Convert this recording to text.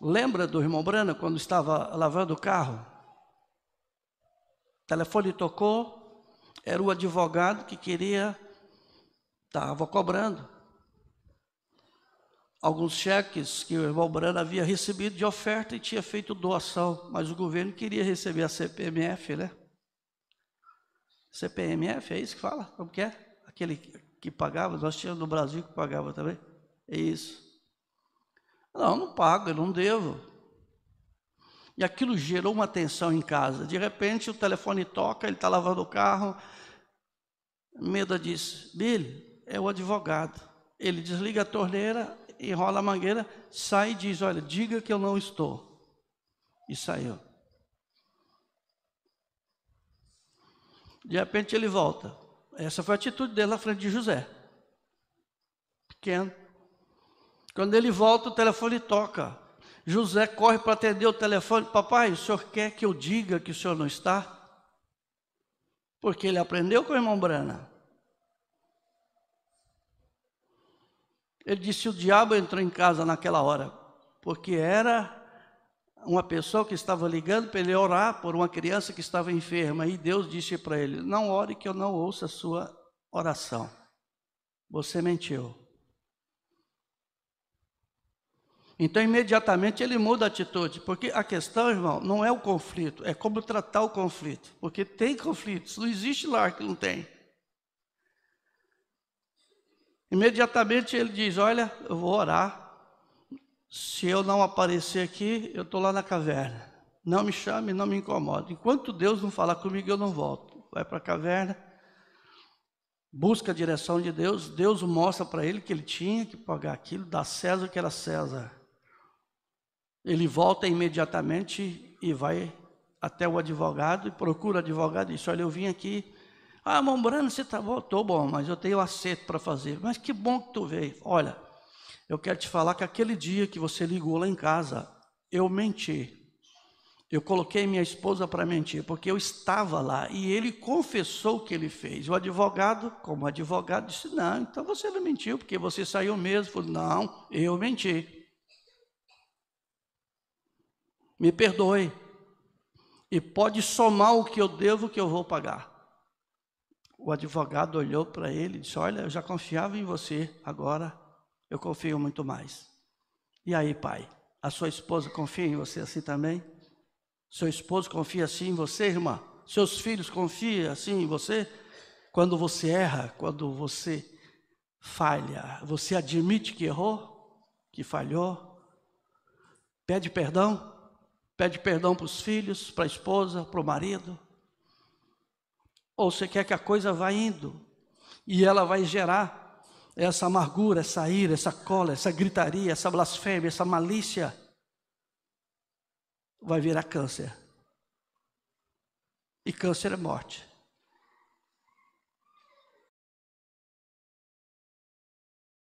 Lembra do irmão Brana quando estava lavando o carro? O telefone tocou, era o advogado que queria, estava cobrando alguns cheques que o irmão Brana havia recebido de oferta e tinha feito doação, mas o governo queria receber a CPMF, né? CPMF, é isso que fala? Como que é? Aquele que pagava, nós tínhamos no Brasil que pagava também. É isso. Não, não pago, eu não devo. E aquilo gerou uma tensão em casa. De repente o telefone toca, ele está lavando o carro. Meda disso. Billy, é o advogado. Ele desliga a torneira, enrola a mangueira, sai e diz: Olha, diga que eu não estou. E saiu. De repente ele volta. Essa foi a atitude dele na frente de José. Pequeno. Quando ele volta, o telefone toca. José corre para atender o telefone. Papai, o senhor quer que eu diga que o senhor não está? Porque ele aprendeu com o irmão Brana. Ele disse: o diabo entrou em casa naquela hora, porque era uma pessoa que estava ligando para ele orar por uma criança que estava enferma. E Deus disse para ele: Não ore, que eu não ouça a sua oração. Você mentiu. Então, imediatamente ele muda a atitude, porque a questão, irmão, não é o conflito, é como tratar o conflito. Porque tem conflitos, não existe lá que não tem. Imediatamente ele diz: Olha, eu vou orar. Se eu não aparecer aqui, eu estou lá na caverna. Não me chame, não me incomode. Enquanto Deus não falar comigo, eu não volto. Vai para a caverna, busca a direção de Deus. Deus mostra para ele que ele tinha que pagar aquilo, Dá César o que era César ele volta imediatamente e vai até o advogado e procura o advogado e diz: Olha, eu vim aqui. Ah, irmão você está bom? Estou bom, mas eu tenho acerto para fazer. Mas que bom que tu veio. Olha, eu quero te falar que aquele dia que você ligou lá em casa, eu menti. Eu coloquei minha esposa para mentir, porque eu estava lá e ele confessou o que ele fez. O advogado, como advogado, disse: Não, então você não mentiu, porque você saiu mesmo. não, eu menti me perdoe. E pode somar o que eu devo que eu vou pagar. O advogado olhou para ele e disse: Olha, eu já confiava em você, agora eu confio muito mais. E aí, pai, a sua esposa confia em você assim também? Seu esposo confia assim em você, irmã? Seus filhos confiam assim em você? Quando você erra, quando você falha, você admite que errou, que falhou, pede perdão? pede perdão para os filhos, para a esposa, para o marido? Ou você quer que a coisa vá indo e ela vai gerar essa amargura, essa ira, essa cola, essa gritaria, essa blasfêmia, essa malícia? Vai virar câncer. E câncer é morte.